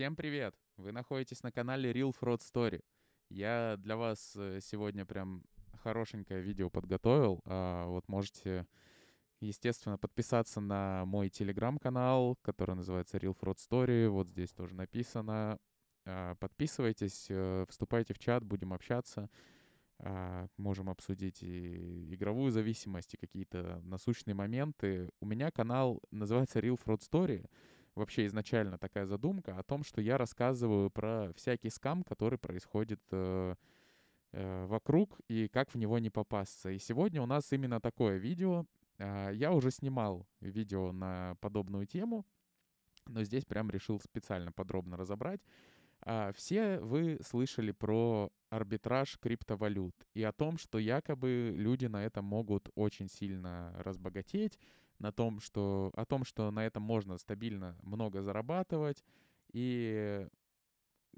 Всем привет! Вы находитесь на канале Real Fraud Story. Я для вас э, сегодня прям хорошенькое видео подготовил. А, вот можете, естественно, подписаться на мой телеграм-канал, который называется Real Fraud Story. Вот здесь тоже написано. А, подписывайтесь, э, вступайте в чат, будем общаться. А, можем обсудить и игровую зависимость, и какие-то насущные моменты. У меня канал называется Real Fraud Story вообще изначально такая задумка о том, что я рассказываю про всякий скам, который происходит э, э, вокруг и как в него не попасться. И сегодня у нас именно такое видео. Э, я уже снимал видео на подобную тему, но здесь прям решил специально подробно разобрать. Э, все вы слышали про арбитраж криптовалют и о том, что якобы люди на этом могут очень сильно разбогатеть, на том, что, о том, что на этом можно стабильно много зарабатывать, и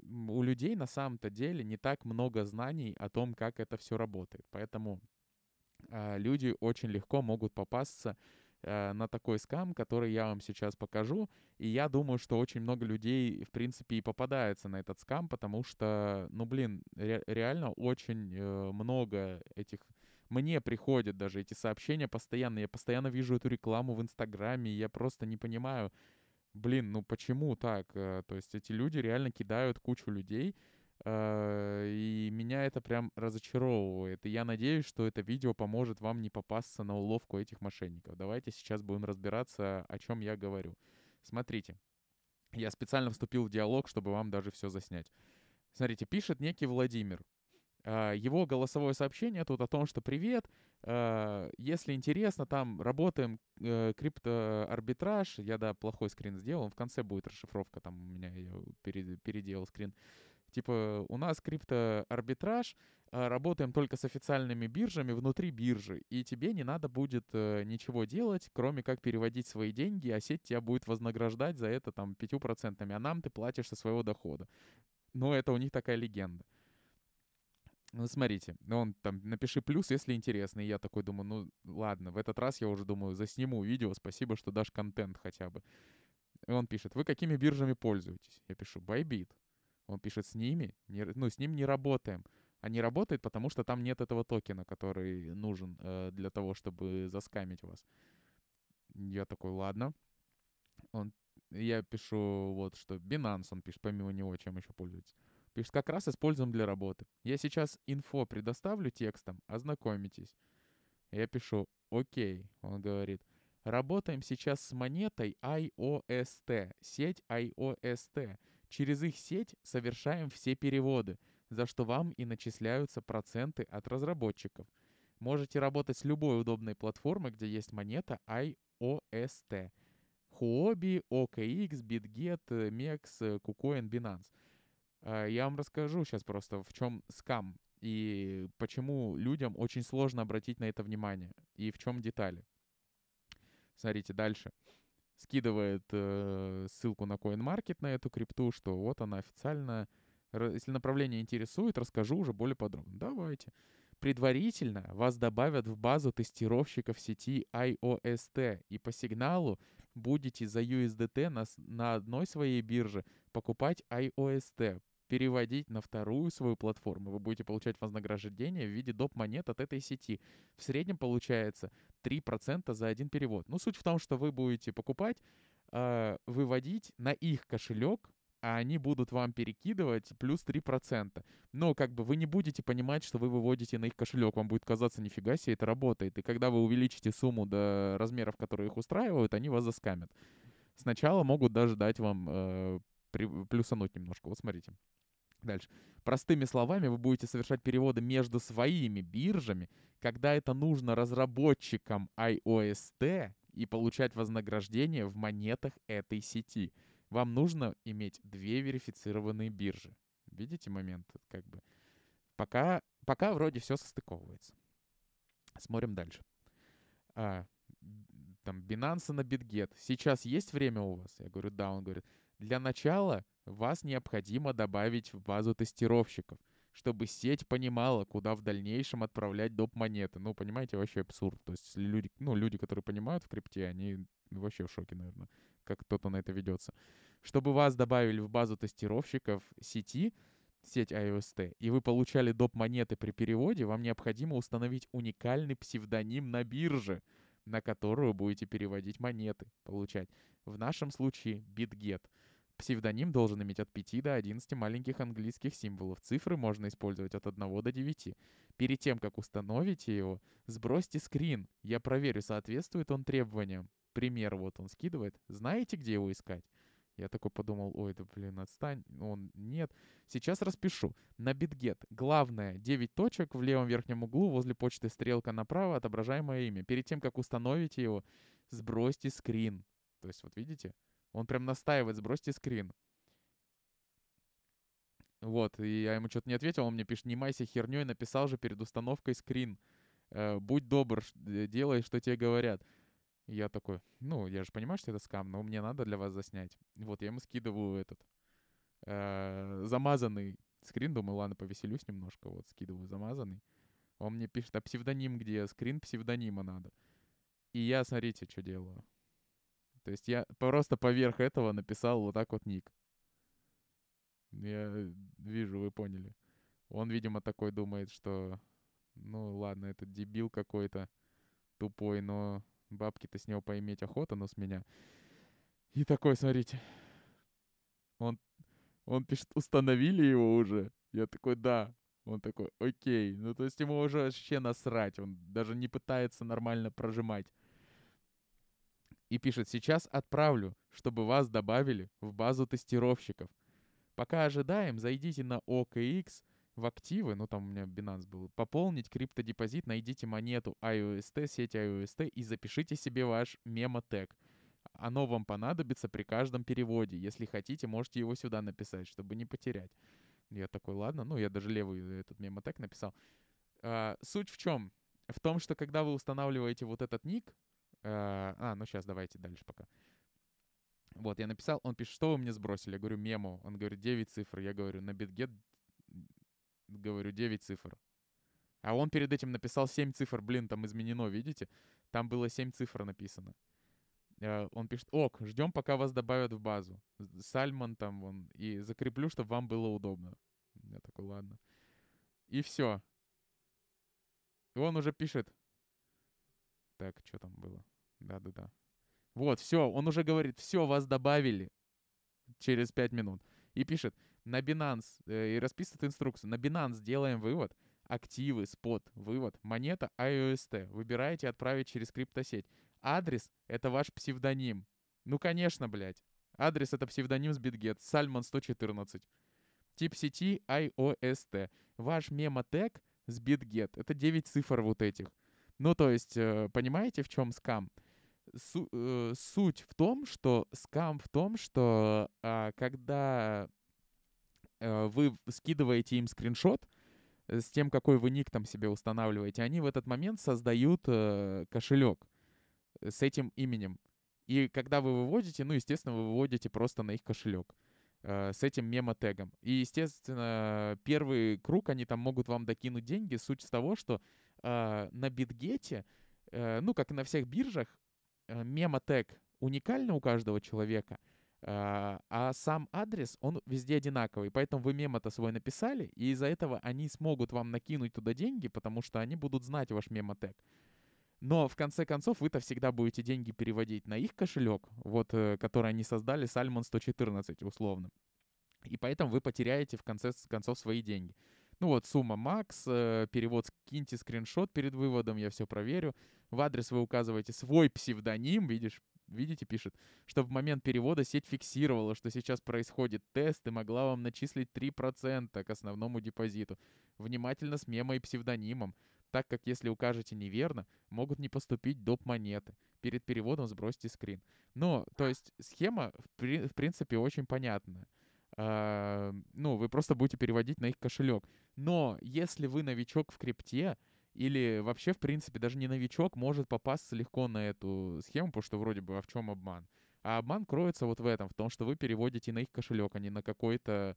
у людей на самом-то деле не так много знаний о том, как это все работает. Поэтому э, люди очень легко могут попасться э, на такой скам, который я вам сейчас покажу. И я думаю, что очень много людей, в принципе, и попадается на этот скам, потому что, ну, блин, ре реально очень э, много этих мне приходят даже эти сообщения постоянно. Я постоянно вижу эту рекламу в Инстаграме, и я просто не понимаю, блин, ну почему так? Э, то есть эти люди реально кидают кучу людей, э, и меня это прям разочаровывает. И я надеюсь, что это видео поможет вам не попасться на уловку этих мошенников. Давайте сейчас будем разбираться, о чем я говорю. Смотрите, я специально вступил в диалог, чтобы вам даже все заснять. Смотрите, пишет некий Владимир. А, его голосовое сообщение тут о том, что «Привет, а, если интересно, там работаем э, криптоарбитраж». Я, да, плохой скрин сделал, в конце будет расшифровка, там у меня я переделал скрин. Типа, у нас криптоарбитраж, а, работаем только с официальными биржами внутри биржи, и тебе не надо будет э, ничего делать, кроме как переводить свои деньги, а сеть тебя будет вознаграждать за это там 5%, а нам ты платишь со своего дохода. Но это у них такая легенда ну, смотрите, ну, он там, напиши плюс, если интересно. И я такой думаю, ну, ладно, в этот раз я уже думаю, засниму видео, спасибо, что дашь контент хотя бы. И он пишет, вы какими биржами пользуетесь? Я пишу, Bybit. Он пишет, с ними? Не, ну, с ним не работаем. А не работает, потому что там нет этого токена, который нужен э, для того, чтобы заскамить вас. Я такой, ладно. Он, я пишу вот что, Binance он пишет, помимо него, чем еще пользуетесь. Пишет, как раз используем для работы. Я сейчас инфо предоставлю текстом, ознакомитесь. Я пишу, окей, он говорит. Работаем сейчас с монетой IOST, сеть IOST. Через их сеть совершаем все переводы, за что вам и начисляются проценты от разработчиков. Можете работать с любой удобной платформой, где есть монета IOST. Huobi, OKX, BitGet, MEX, KuCoin, Binance — Э, я вам расскажу сейчас просто, в чем скам и почему людям очень сложно обратить на это внимание и в чем детали. Смотрите дальше. Скидывает э, ссылку на CoinMarket на эту крипту, что вот она официально. Если направление интересует, расскажу уже более подробно. Давайте. Предварительно вас добавят в базу тестировщиков сети IOST, и по сигналу будете за USDT на, на одной своей бирже покупать IOST переводить на вторую свою платформу, вы будете получать вознаграждение в виде доп. монет от этой сети. В среднем получается 3% за один перевод. Но ну, суть в том, что вы будете покупать, э, выводить на их кошелек, а они будут вам перекидывать плюс 3%. Но как бы вы не будете понимать, что вы выводите на их кошелек. Вам будет казаться, нифига себе, это работает. И когда вы увеличите сумму до размеров, которые их устраивают, они вас заскамят сначала могут даже дать вам э, плюсануть немножко. Вот смотрите. Дальше. Простыми словами, вы будете совершать переводы между своими биржами, когда это нужно разработчикам iOST и получать вознаграждение в монетах этой сети. Вам нужно иметь две верифицированные биржи. Видите момент, как бы. Пока, пока вроде все состыковывается. Смотрим дальше. А, там Binance на BitGet. Сейчас есть время у вас? Я говорю, да. Он говорит, для начала вас необходимо добавить в базу тестировщиков, чтобы сеть понимала, куда в дальнейшем отправлять доп. монеты. Ну, понимаете, вообще абсурд. То есть люди, ну, люди, которые понимают в крипте, они ну, вообще в шоке, наверное, как кто-то на это ведется. Чтобы вас добавили в базу тестировщиков сети, сеть IOST, и вы получали доп. монеты при переводе, вам необходимо установить уникальный псевдоним на бирже, на которую будете переводить монеты, получать. В нашем случае BitGet. Псевдоним должен иметь от 5 до 11 маленьких английских символов. Цифры можно использовать от 1 до 9. Перед тем, как установите его, сбросьте скрин. Я проверю, соответствует он требованиям. Пример вот он скидывает. Знаете, где его искать? Я такой подумал, ой, да блин, отстань. Он, нет. Сейчас распишу. На битгет. Главное, 9 точек в левом верхнем углу возле почты стрелка направо, отображаемое имя. Перед тем, как установите его, сбросьте скрин. То есть вот видите, он прям настаивает, сбросьте скрин. Вот, и я ему что-то не ответил, он мне пишет, не майся херней, написал же перед установкой скрин. Э, будь добр, э, делай, что тебе говорят. я такой, ну, я же понимаю, что это скам, но мне надо для вас заснять. Вот, я ему скидываю этот э, замазанный скрин, думаю, ладно, повеселюсь немножко, вот, скидываю замазанный. Он мне пишет, а псевдоним где? Скрин псевдонима надо. И я, смотрите, что делаю. То есть я просто поверх этого написал вот так вот ник. Я вижу, вы поняли. Он, видимо, такой думает, что... Ну, ладно, это дебил какой-то тупой, но бабки-то с него поиметь охота, но с меня. И такой, смотрите. Он, он пишет, установили его уже. Я такой, да. Он такой, окей. Ну, то есть ему уже вообще насрать. Он даже не пытается нормально прожимать. И пишет, сейчас отправлю, чтобы вас добавили в базу тестировщиков. Пока ожидаем, зайдите на OKX в активы, ну там у меня Binance был, пополнить криптодепозит, найдите монету IOST, сеть IOST и запишите себе ваш мемотег. Оно вам понадобится при каждом переводе. Если хотите, можете его сюда написать, чтобы не потерять. Я такой, ладно, ну я даже левый этот мемотек написал. А, суть в чем? В том, что когда вы устанавливаете вот этот ник, Э, а, ну сейчас, давайте дальше пока. Вот, я написал, он пишет, что вы мне сбросили? Я говорю, мему. Он говорит, 9 цифр. Я говорю, на битгет, говорю, 9 цифр. А он перед этим написал 7 цифр. Блин, там изменено, видите? Там было 7 цифр написано. Э, он пишет, ок, ждем, пока вас добавят в базу. Сальман там вон. И закреплю, чтобы вам было удобно. Я такой, ладно. И все. И он уже пишет. Так, что там было? Да-да-да. Вот, все, он уже говорит, все, вас добавили через 5 минут. И пишет, на Binance, э, и расписывает инструкцию, на Binance делаем вывод, активы, спот, вывод, монета IOST, выбираете отправить через криптосеть. Адрес — это ваш псевдоним. Ну, конечно, блядь. Адрес — это псевдоним с BitGet, Сальман 114. Тип сети IOST. Ваш мемотек с BitGet — это 9 цифр вот этих. Ну, то есть, э, понимаете, в чем скам? су- э, суть в том, что скам в том, что э, когда э, вы скидываете им скриншот э, с тем, какой вы ник там себе устанавливаете, они в этот момент создают э, кошелек э, с этим именем. И когда вы выводите, ну, естественно, вы выводите просто на их кошелек э, с этим мемотегом, И, естественно, первый круг, они там могут вам докинуть деньги. Суть с того, что э, на битгете, э, ну, как и на всех биржах, Э, мемотег уникально у каждого человека, а, а сам адрес, он везде одинаковый. Поэтому вы мем это свой написали, и из-за этого они смогут вам накинуть туда деньги, потому что они будут знать ваш мемотег. Но в конце концов вы-то всегда будете деньги переводить на их кошелек, вот, э, который они создали, Сальмон 114 условно. И поэтому вы потеряете в конце концов свои деньги. Ну вот, сумма макс, э, перевод, скиньте скриншот перед выводом, я все проверю. В адрес вы указываете свой псевдоним, видишь, видите, пишет, что в момент перевода сеть фиксировала, что сейчас происходит тест и могла вам начислить 3% к основному депозиту. Внимательно с мемой и псевдонимом, так как если укажете неверно, могут не поступить доп. монеты. Перед переводом сбросьте скрин. но то есть схема, в, при в принципе, очень понятная. А, ну, вы просто будете переводить на их кошелек. Но если вы новичок в крипте, или вообще, в принципе, даже не новичок может попасться легко на эту схему, потому что вроде бы а в чем обман? А обман кроется вот в этом, в том, что вы переводите на их кошелек, а не на какой-то,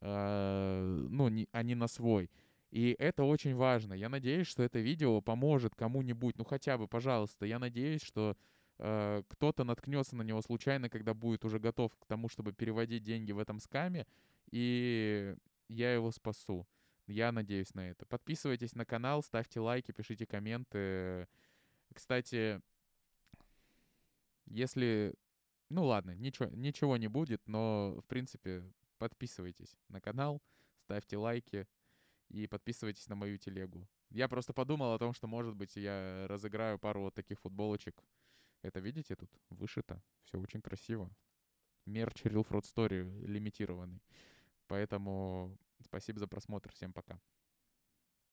э, ну, не, а не на свой. И это очень важно. Я надеюсь, что это видео поможет кому-нибудь, ну хотя бы, пожалуйста. Я надеюсь, что Э, кто-то наткнется на него случайно, когда будет уже готов к тому, чтобы переводить деньги в этом скаме, и я его спасу. Я надеюсь на это. Подписывайтесь на канал, ставьте лайки, пишите комменты. Кстати, если... Ну ладно, ничего, ничего не будет, но, в принципе, подписывайтесь на канал, ставьте лайки и подписывайтесь на мою телегу. Я просто подумал о том, что, может быть, я разыграю пару вот таких футболочек это видите тут? Вышито. Все очень красиво. Мерч Real Fraud Story лимитированный. Поэтому спасибо за просмотр. Всем пока.